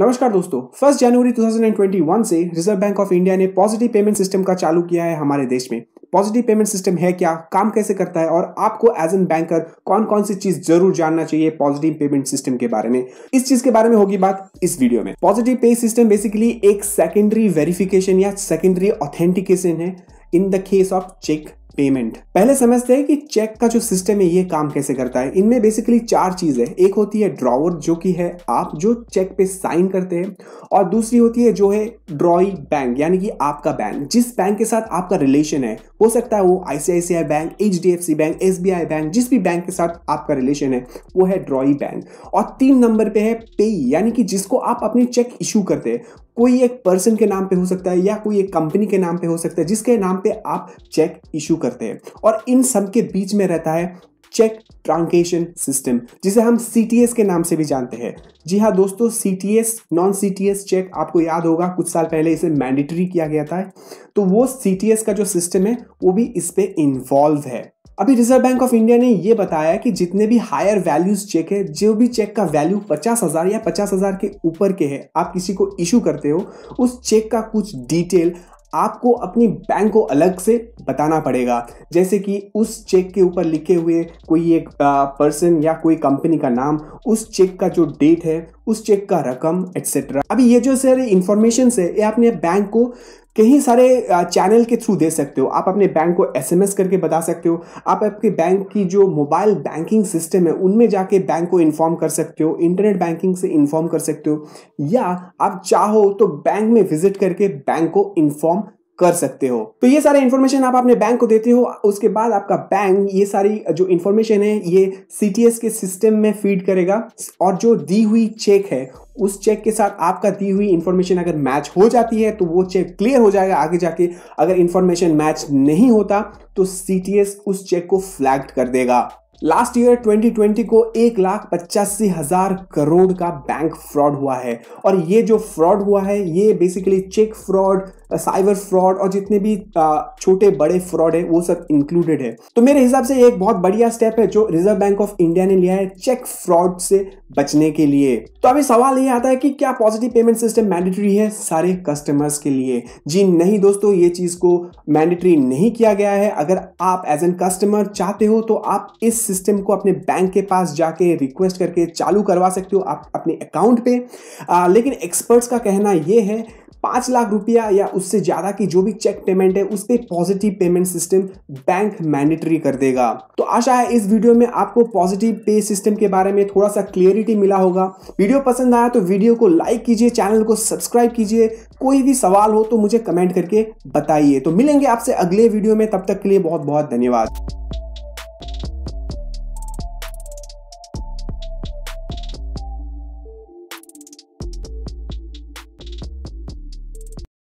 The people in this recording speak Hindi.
नमस्कार दोस्तों फर्स्ट जनवरी 2021 से रिजर्व बैंक ऑफ इंडिया ने पॉजिटिव पेमेंट सिस्टम का चालू किया है हमारे देश में पॉजिटिव पेमेंट सिस्टम है क्या काम कैसे करता है और आपको एज एन बैंकर कौन कौन सी चीज जरूर जानना चाहिए पॉजिटिव पेमेंट सिस्टम के बारे में इस चीज के बारे में होगी बात इस वीडियो में पॉजिटिव पे सिस्टम बेसिकली एक सेकेंडरी वेरिफिकेशन या सेकेंडरी ऑथेंटिकेशन है in the case of cheque payment पहले समझते हैं कि चेक का जो सिस्टम है ये काम कैसे करता है इनमें बेसिकली चार चीज है एक होती है ड्रॉवर जो कि है आप जो चेक पे साइन करते हैं और दूसरी होती है जो है ड्रॉई बैंक यानी कि आपका बैंक जिस बैंक के साथ आपका रिलेशन है हो सकता है वो ICICI bank H D F C bank S B I bank जिस भी बैंक के साथ आपका रिलेशन है वो है ड्रॉई बैंक और तीन नंबर पे है पे यानी कि जिसको आप अपने चेक इशू करते हैं कोई एक पर्सन के नाम पे हो सकता है या कोई एक कंपनी के नाम पे हो सकता है जिसके नाम पे आप चेक इशू करते हैं और इन सब के बीच में रहता है चेक ट्रांकेशन सिस्टम जिसे हम सी के नाम से भी जानते हैं जी हाँ दोस्तों सी नॉन सी चेक आपको याद होगा कुछ साल पहले इसे मैंडेटरी किया गया था तो वो सी का जो सिस्टम है वो भी इस पर इन्वॉल्व है अभी रिजर्व बैंक ऑफ इंडिया ने यह बताया कि जितने भी हायर वैल्यूज चेक है जो भी चेक का वैल्यू पचास हजार या पचास हजार के ऊपर के है आप किसी को इशू करते हो उस चेक का कुछ डिटेल आपको अपनी बैंक को अलग से बताना पड़ेगा जैसे कि उस चेक के ऊपर लिखे हुए कोई एक पर्सन या कोई कंपनी का नाम उस चेक का जो डेट है उस चेक का रकम एक्सेट्रा अभी ये जो सर इंफॉर्मेशन है ये आपने बैंक को कहीं सारे चैनल के थ्रू दे सकते हो आप अपने बैंक को एसएमएस करके बता सकते हो आप आपके बैंक की जो मोबाइल बैंकिंग सिस्टम है उनमें जाके बैंक को इन्फॉर्म कर सकते हो इंटरनेट बैंकिंग से इन्फॉर्म कर सकते हो या आप चाहो तो बैंक में विजिट करके बैंक को इन्फॉर्म कर सकते हो तो ये सारे इन्फॉर्मेशन आप अपने बैंक को देते हो उसके बाद आपका बैंक ये सारी जो इन्फॉर्मेशन है ये सी के सिस्टम में फीड करेगा और जो दी हुई चेक है उस चेक के साथ आपका दी हुई इन्फॉर्मेशन अगर मैच हो जाती है तो वो चेक क्लियर हो जाएगा आगे जाके अगर इन्फॉर्मेशन मैच नहीं होता तो सी उस चेक को फ्लैग कर देगा लास्ट ईयर 2020 को एक लाख पचासी हजार करोड़ का बैंक फ्रॉड हुआ है और ये जो फ्रॉड हुआ है ये basically cheque fraud cyber fraud और जितने भी छोटे बड़े फ्रॉड है वो सब इंक्लूडेड है तो मेरे हिसाब से एक बहुत बढ़िया स्टेप है जो रिजर्व बैंक ऑफ इंडिया ने लिया है चेक फ्रॉड से बचने के लिए तो अभी सवाल ये आता है कि क्या पॉजिटिव पेमेंट सिस्टम मैंडेटरी है सारे कस्टमर्स के लिए जी नहीं दोस्तों ये चीज को मैंडेटरी नहीं किया गया है अगर आप एज एन कस्टमर चाहते हो तो आप इस सिस्टम को अपने बैंक के पास जाके रिक्वेस्ट करके चालू करवा सकते हो आप अपने अकाउंट पे आ, लेकिन एक्सपर्ट्स का कहना यह है पांच लाख रुपया या उससे ज़्यादा की जो भी चेक पेमेंट है उस पर pay positive payment system bank mandatory कर देगा तो आशा है इस वीडियो में आपको पॉजिटिव पे सिस्टम के बारे में थोड़ा सा क्लियरिटी मिला होगा वीडियो पसंद आया तो वीडियो को लाइक कीजिए चैनल को सब्सक्राइब कीजिए कोई भी सवाल हो तो मुझे कमेंट करके बताइए तो मिलेंगे आपसे अगले वीडियो में तब तक के लिए बहुत बहुत धन्यवाद